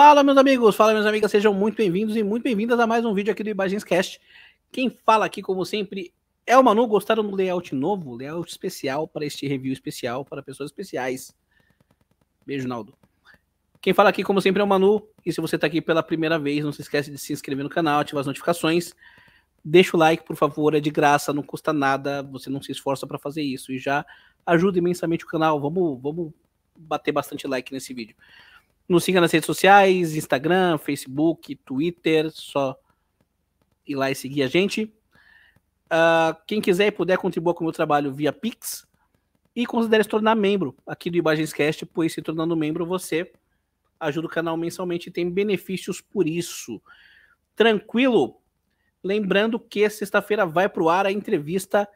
Fala, meus amigos, fala, minhas amigas, sejam muito bem-vindos e muito bem-vindas a mais um vídeo aqui do Imagens Cast. Quem fala aqui, como sempre, é o Manu. Gostaram do layout novo? Layout especial para este review especial para pessoas especiais. Beijo, Naldo. Quem fala aqui, como sempre, é o Manu. E se você está aqui pela primeira vez, não se esquece de se inscrever no canal, ativar as notificações. Deixa o like, por favor, é de graça, não custa nada, você não se esforça para fazer isso e já ajuda imensamente o canal. Vamos, vamos bater bastante like nesse vídeo. Nos siga nas redes sociais, Instagram, Facebook, Twitter, só ir lá e seguir a gente. Uh, quem quiser e puder contribuir com o meu trabalho via Pix e considere se tornar membro aqui do Imagenscast, pois se tornando membro você ajuda o canal mensalmente e tem benefícios por isso. Tranquilo? Lembrando que sexta-feira vai para o ar a entrevista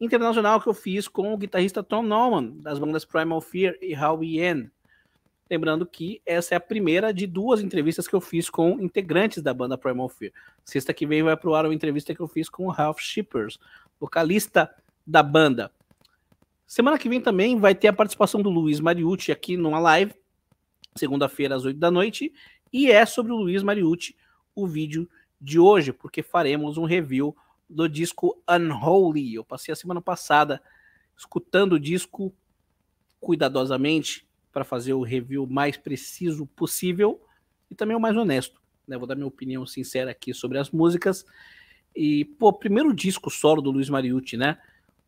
internacional que eu fiz com o guitarrista Tom Norman, das bandas Primal Fear e How We End. Lembrando que essa é a primeira de duas entrevistas que eu fiz com integrantes da banda Primal Fear. Sexta que vem vai pro ar uma entrevista que eu fiz com o Ralph Shippers, vocalista da banda. Semana que vem também vai ter a participação do Luiz Mariucci aqui numa live, segunda-feira às oito da noite, e é sobre o Luiz Mariucci o vídeo de hoje, porque faremos um review do disco Unholy. Eu passei a semana passada escutando o disco cuidadosamente, para fazer o review mais preciso possível e também o mais honesto. Né? Vou dar minha opinião sincera aqui sobre as músicas. E, pô, primeiro disco solo do Luiz Mariucci, né?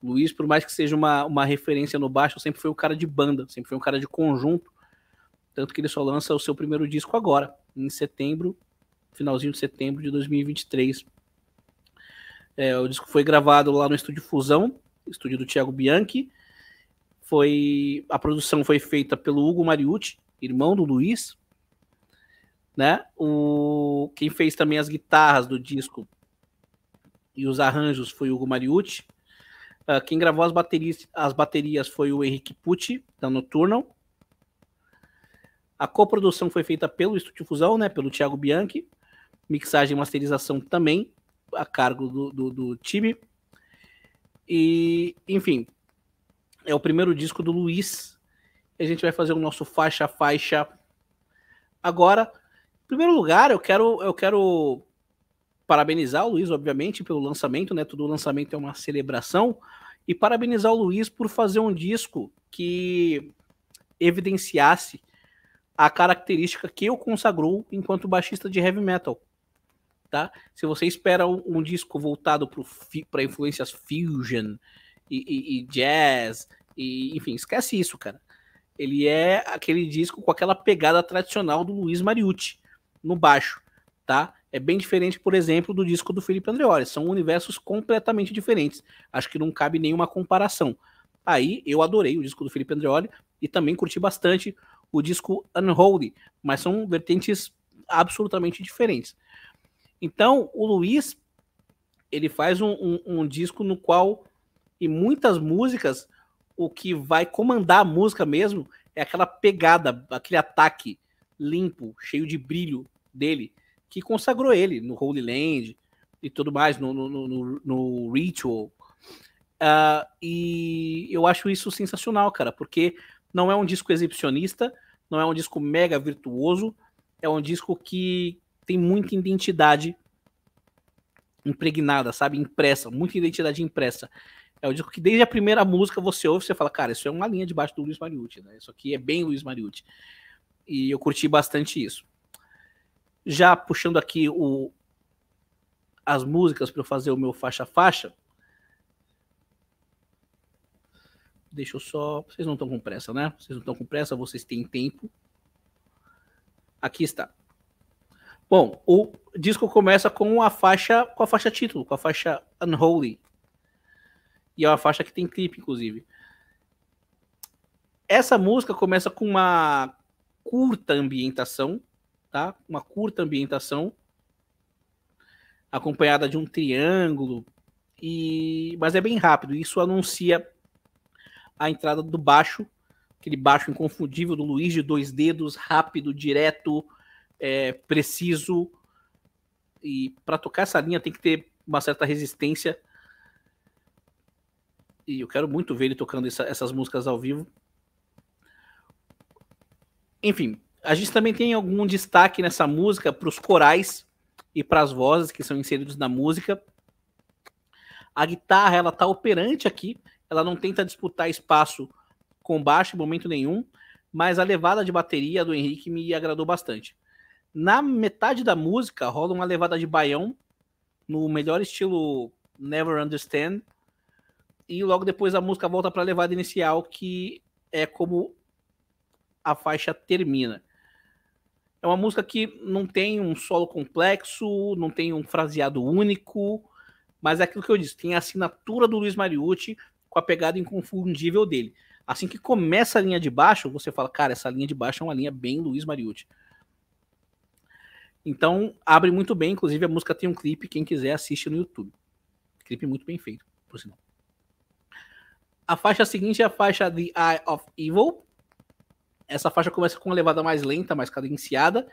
Luiz, por mais que seja uma, uma referência no baixo, sempre foi um cara de banda, sempre foi um cara de conjunto. Tanto que ele só lança o seu primeiro disco agora, em setembro, finalzinho de setembro de 2023. É, o disco foi gravado lá no Estúdio Fusão, estúdio do Thiago Bianchi, foi a produção foi feita pelo Hugo Mariucci, irmão do Luiz, né? O quem fez também as guitarras do disco e os arranjos foi o Hugo Mariucci. Uh, quem gravou as baterias, as baterias foi o Henrique Pucci, da Nocturnal. A coprodução foi feita pelo Estúdio Fusão, né, pelo Thiago Bianchi. Mixagem e masterização também a cargo do, do, do time. E, enfim, é o primeiro disco do Luiz. A gente vai fazer o nosso faixa a faixa agora. Em primeiro lugar, eu quero eu quero parabenizar o Luiz, obviamente, pelo lançamento, né? Todo lançamento é uma celebração. E parabenizar o Luiz por fazer um disco que evidenciasse a característica que o consagrou enquanto baixista de heavy metal. Tá? Se você espera um, um disco voltado para influências fusion, e, e, e jazz, e, enfim, esquece isso, cara. Ele é aquele disco com aquela pegada tradicional do Luiz Mariucci no baixo, tá? É bem diferente, por exemplo, do disco do Felipe Andreoli. São universos completamente diferentes. Acho que não cabe nenhuma comparação. Aí eu adorei o disco do Felipe Andreoli e também curti bastante o disco Unholy, mas são vertentes absolutamente diferentes. Então, o Luiz, ele faz um, um, um disco no qual e muitas músicas, o que vai comandar a música mesmo é aquela pegada, aquele ataque limpo, cheio de brilho dele, que consagrou ele no Holy Land e tudo mais, no, no, no, no Ritual. Uh, e eu acho isso sensacional, cara, porque não é um disco exibicionista, não é um disco mega virtuoso, é um disco que tem muita identidade impregnada, sabe? Impressa, muita identidade impressa. É o disco que desde a primeira música você ouve, você fala, cara, isso é uma linha debaixo do Luiz Mariucci, né? Isso aqui é bem Luiz Mariucci. E eu curti bastante isso. Já puxando aqui o as músicas para eu fazer o meu faixa faixa. Deixa eu só, vocês não estão com pressa, né? Vocês não estão com pressa, vocês têm tempo. Aqui está. Bom, o disco começa com a faixa, com a faixa título, com a faixa Unholy, e é uma faixa que tem clipe, inclusive. Essa música começa com uma curta ambientação, tá? Uma curta ambientação acompanhada de um triângulo e mas é bem rápido. Isso anuncia a entrada do baixo, aquele baixo inconfundível do Luiz de dois dedos, rápido, direto, é, preciso. E para tocar essa linha tem que ter uma certa resistência e eu quero muito ver ele tocando essa, essas músicas ao vivo. Enfim, a gente também tem algum destaque nessa música para os corais e para as vozes que são inseridos na música. A guitarra ela tá operante aqui, ela não tenta disputar espaço com baixo em momento nenhum, mas a levada de bateria do Henrique me agradou bastante. Na metade da música rola uma levada de baião no melhor estilo Never Understand, e logo depois a música volta para a levada inicial, que é como a faixa termina. É uma música que não tem um solo complexo, não tem um fraseado único, mas é aquilo que eu disse, tem a assinatura do Luiz Mariucci com a pegada inconfundível dele. Assim que começa a linha de baixo, você fala, cara, essa linha de baixo é uma linha bem Luiz Mariucci. Então, abre muito bem, inclusive a música tem um clipe, quem quiser assiste no YouTube. Clipe muito bem feito, por sinal. A faixa seguinte é a faixa The Eye of Evil. Essa faixa começa com uma levada mais lenta, mais cadenciada.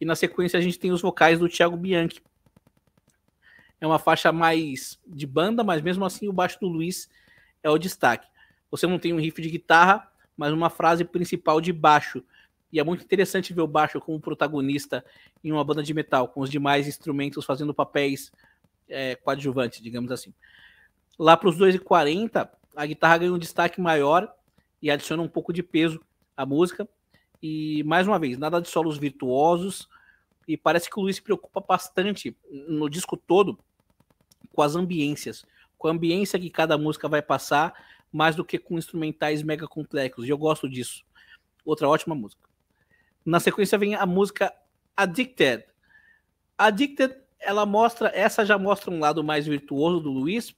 E na sequência a gente tem os vocais do Thiago Bianchi. É uma faixa mais de banda, mas mesmo assim o baixo do Luiz é o destaque. Você não tem um riff de guitarra, mas uma frase principal de baixo. E é muito interessante ver o baixo como protagonista em uma banda de metal, com os demais instrumentos fazendo papéis é, coadjuvantes, digamos assim. Lá para os 2h40, a guitarra ganha um destaque maior e adiciona um pouco de peso à música. E mais uma vez, nada de solos virtuosos. E parece que o Luiz se preocupa bastante no disco todo com as ambiências, com a ambiência que cada música vai passar, mais do que com instrumentais mega complexos. E eu gosto disso. Outra ótima música. Na sequência vem a música Addicted. Addicted, ela mostra, essa já mostra um lado mais virtuoso do Luiz,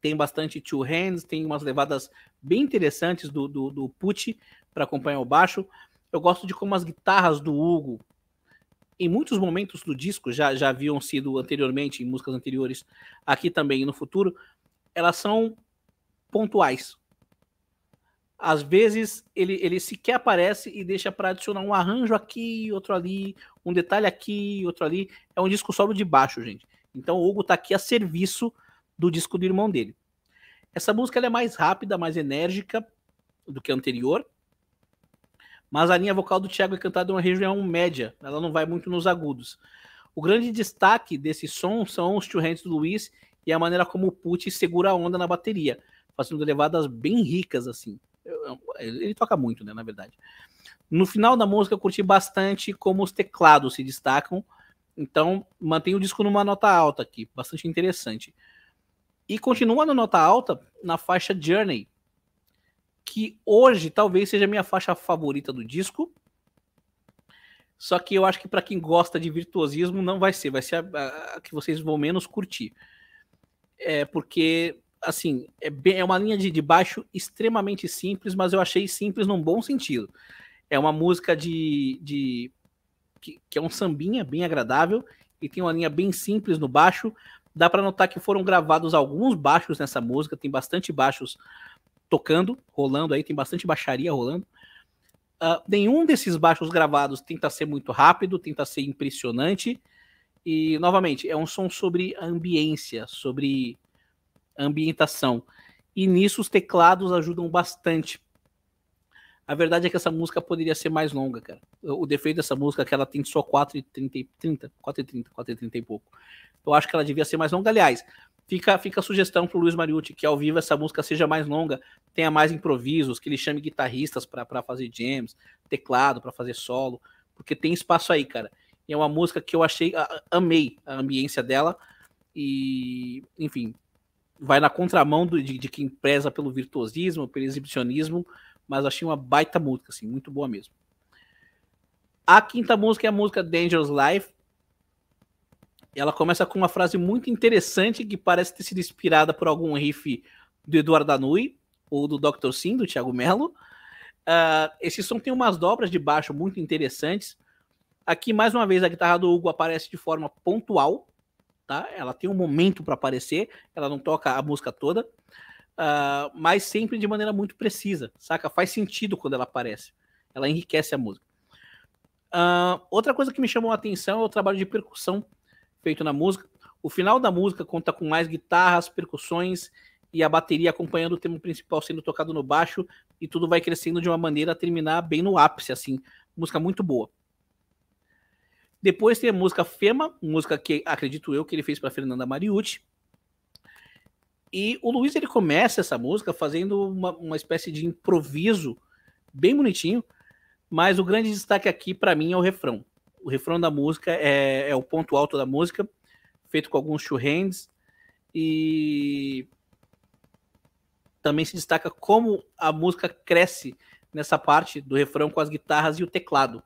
tem bastante two hands, tem umas levadas bem interessantes do, do, do Pucci para acompanhar o baixo. Eu gosto de como as guitarras do Hugo, em muitos momentos do disco, já, já haviam sido anteriormente, em músicas anteriores, aqui também e no futuro, elas são pontuais. Às vezes ele, ele sequer aparece e deixa para adicionar um arranjo aqui, outro ali, um detalhe aqui, outro ali. É um disco solo de baixo, gente. Então o Hugo está aqui a serviço do disco do irmão dele. Essa música é mais rápida, mais enérgica do que a anterior, mas a linha vocal do Thiago é cantada em uma região média, ela não vai muito nos agudos. O grande destaque desse som são os two hands do Luiz e a maneira como o Pucci segura a onda na bateria, fazendo levadas bem ricas assim. Ele toca muito, né, na verdade. No final da música eu curti bastante como os teclados se destacam, então mantém o disco numa nota alta aqui, bastante interessante. E continua na nota alta na faixa Journey, que hoje talvez seja a minha faixa favorita do disco. Só que eu acho que para quem gosta de virtuosismo não vai ser, vai ser a, a, a que vocês vão menos curtir. É porque assim, é, bem, é uma linha de, de baixo extremamente simples, mas eu achei simples num bom sentido. É uma música de, de que, que, é um sambinha bem agradável e tem uma linha bem simples no baixo, Dá para notar que foram gravados alguns baixos nessa música, tem bastante baixos tocando, rolando aí, tem bastante baixaria rolando. Uh, nenhum desses baixos gravados tenta ser muito rápido, tenta ser impressionante. E, novamente, é um som sobre ambiência, sobre ambientação. E nisso os teclados ajudam bastante, a verdade é que essa música poderia ser mais longa, cara. O defeito dessa música é que ela tem só 4,30, 30, 4,30, 4,30 e pouco. Eu acho que ela devia ser mais longa. Aliás, fica, fica a sugestão pro Luiz Mariucci, que ao vivo essa música seja mais longa, tenha mais improvisos, que ele chame guitarristas para fazer jams, teclado para fazer solo, porque tem espaço aí, cara. E é uma música que eu achei, amei a ambiência dela e, enfim, vai na contramão do, de, de quem preza pelo virtuosismo, pelo exibicionismo, mas achei uma baita música, assim, muito boa mesmo. A quinta música é a música Dangerous Life. Ela começa com uma frase muito interessante que parece ter sido inspirada por algum riff do Eduardo Danui ou do Dr. Sim, do Thiago Mello. Uh, ah, esse som tem umas dobras de baixo muito interessantes. Aqui, mais uma vez, a guitarra do Hugo aparece de forma pontual, tá? Ela tem um momento para aparecer, ela não toca a música toda uh, mas sempre de maneira muito precisa, saca? Faz sentido quando ela aparece. Ela enriquece a música. Uh, outra coisa que me chamou a atenção é o trabalho de percussão feito na música. O final da música conta com mais guitarras, percussões e a bateria acompanhando o tema principal sendo tocado no baixo e tudo vai crescendo de uma maneira a terminar bem no ápice, assim. Música muito boa. Depois tem a música Fema, música que acredito eu que ele fez para Fernanda Mariucci. E o Luiz ele começa essa música fazendo uma, uma espécie de improviso bem bonitinho, mas o grande destaque aqui para mim é o refrão. O refrão da música é, é o ponto alto da música, feito com alguns hands, e também se destaca como a música cresce nessa parte do refrão com as guitarras e o teclado.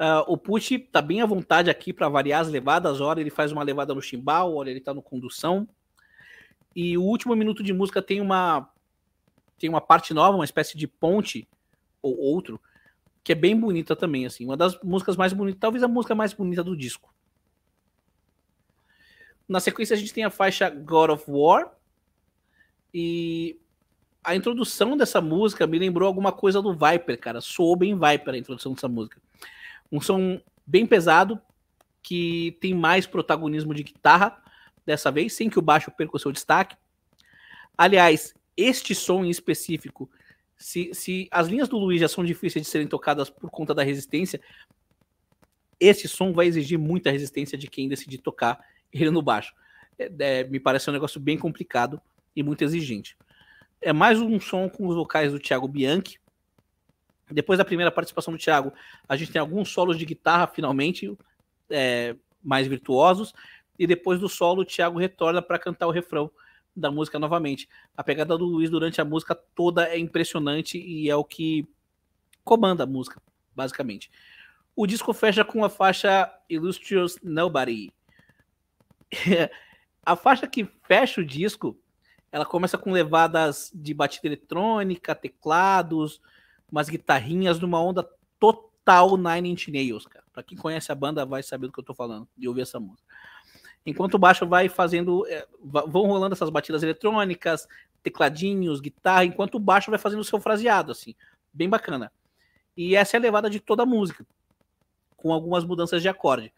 Uh, o Pucci tá bem à vontade aqui para variar as levadas. Olha ele faz uma levada no chimbal, olha ele tá no condução. E o último minuto de música tem uma tem uma parte nova, uma espécie de ponte ou outro, que é bem bonita também, assim, uma das músicas mais bonitas, talvez a música mais bonita do disco. Na sequência a gente tem a faixa God of War e a introdução dessa música me lembrou alguma coisa do Viper, cara. Soou bem Viper a introdução dessa música. Um som bem pesado que tem mais protagonismo de guitarra dessa vez, sem que o baixo perca o seu destaque. Aliás, este som em específico, se, se as linhas do Luiz já são difíceis de serem tocadas por conta da resistência, esse som vai exigir muita resistência de quem decidir tocar ele no baixo. É, é, me parece um negócio bem complicado e muito exigente. É mais um som com os vocais do Thiago Bianchi. Depois da primeira participação do Thiago, a gente tem alguns solos de guitarra, finalmente, é, mais virtuosos e depois do solo o Thiago retorna para cantar o refrão da música novamente. A pegada do Luiz durante a música toda é impressionante e é o que comanda a música, basicamente. O disco fecha com a faixa Illustrious Nobody. a faixa que fecha o disco, ela começa com levadas de batida eletrônica, teclados, umas guitarrinhas numa onda total Nine Inch Nails, cara. Pra quem conhece a banda vai saber do que eu tô falando e ouvir essa música enquanto o baixo vai fazendo, é, vão rolando essas batidas eletrônicas, tecladinhos, guitarra, enquanto o baixo vai fazendo o seu fraseado, assim, bem bacana. E essa é a levada de toda a música, com algumas mudanças de acorde.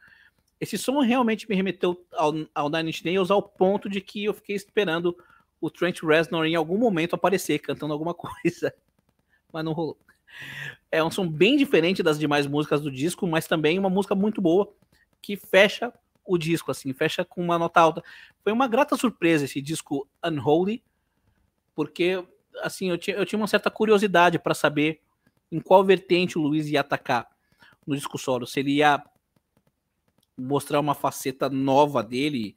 Esse som realmente me remeteu ao, ao Nine Inch Nails ao ponto de que eu fiquei esperando o Trent Reznor em algum momento aparecer cantando alguma coisa, mas não rolou. É um som bem diferente das demais músicas do disco, mas também uma música muito boa que fecha o disco, assim, fecha com uma nota alta. Foi uma grata surpresa esse disco Unholy, porque assim, eu, tinha, eu tinha uma certa curiosidade para saber em qual vertente o Luiz ia atacar no disco solo, se ele ia mostrar uma faceta nova dele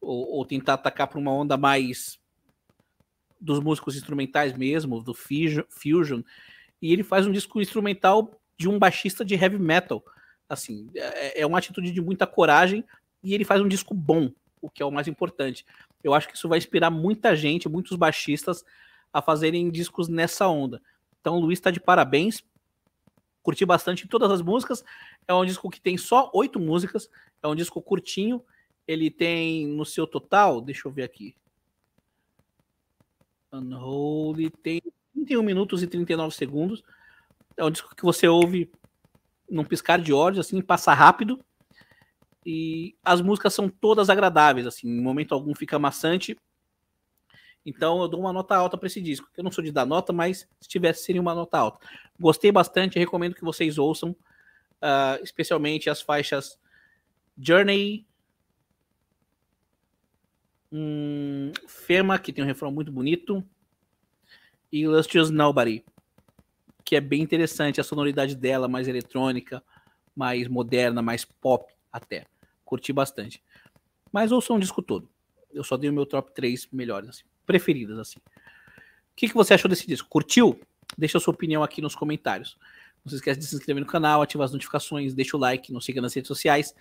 ou, ou tentar atacar para uma onda mais dos músicos instrumentais mesmo, do fusion. E ele faz um disco instrumental de um baixista de heavy metal. Assim, é, é uma atitude de muita coragem, e ele faz um disco bom, o que é o mais importante. Eu acho que isso vai inspirar muita gente, muitos baixistas, a fazerem discos nessa onda. Então o Luiz está de parabéns. Curti bastante todas as músicas. É um disco que tem só oito músicas. É um disco curtinho. Ele tem no seu total, deixa eu ver aqui. Unholy tem 31 minutos e 39 segundos. É um disco que você ouve num piscar de olhos, assim, passa rápido. E as músicas são todas agradáveis, assim, em momento algum fica amassante Então eu dou uma nota alta para esse disco. Eu não sou de dar nota, mas se tivesse seria uma nota alta. Gostei bastante, recomendo que vocês ouçam, uh, especialmente as faixas Journey, um, Fema, que tem um refrão muito bonito, e Illustrious Nobody, que é bem interessante a sonoridade dela, mais eletrônica, mais moderna, mais pop até curti bastante. Mas ouço um disco todo. Eu só dei o meu top 3 melhores, assim, preferidas, assim. O que, que você achou desse disco? Curtiu? Deixa a sua opinião aqui nos comentários. Não se esqueça de se inscrever no canal, ativar as notificações, deixa o like, nos siga nas redes sociais.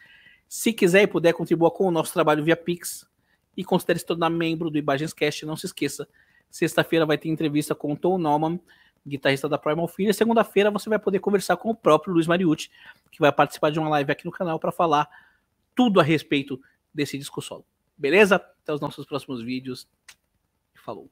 Se quiser e puder, contribua com o nosso trabalho via Pix e considere se tornar membro do Imagens Cast. Não se esqueça, sexta-feira vai ter entrevista com o Tom Norman, guitarrista da Primal Fear. Segunda-feira você vai poder conversar com o próprio Luiz Mariucci, que vai participar de uma live aqui no canal para falar tudo a respeito desse disco solo. Beleza? Até os nossos próximos vídeos. Falou!